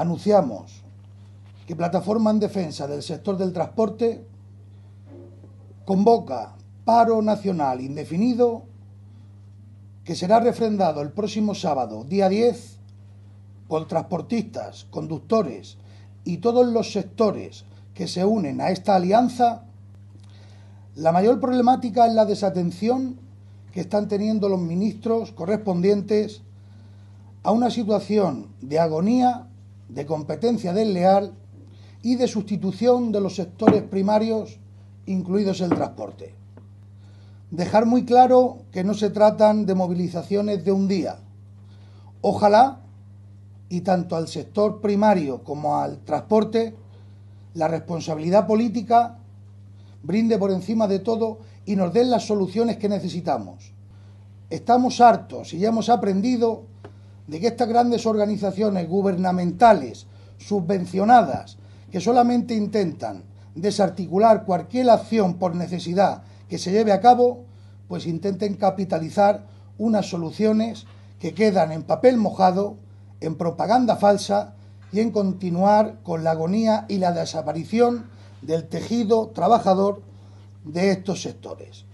anunciamos que Plataforma en Defensa del Sector del Transporte convoca paro nacional indefinido que será refrendado el próximo sábado, día 10, por transportistas, conductores y todos los sectores que se unen a esta alianza. La mayor problemática es la desatención que están teniendo los ministros correspondientes a una situación de agonía de competencia desleal y de sustitución de los sectores primarios, incluidos el transporte. Dejar muy claro que no se tratan de movilizaciones de un día. Ojalá y tanto al sector primario como al transporte la responsabilidad política brinde por encima de todo y nos den las soluciones que necesitamos. Estamos hartos y ya hemos aprendido de que estas grandes organizaciones gubernamentales subvencionadas que solamente intentan desarticular cualquier acción por necesidad que se lleve a cabo, pues intenten capitalizar unas soluciones que quedan en papel mojado, en propaganda falsa y en continuar con la agonía y la desaparición del tejido trabajador de estos sectores.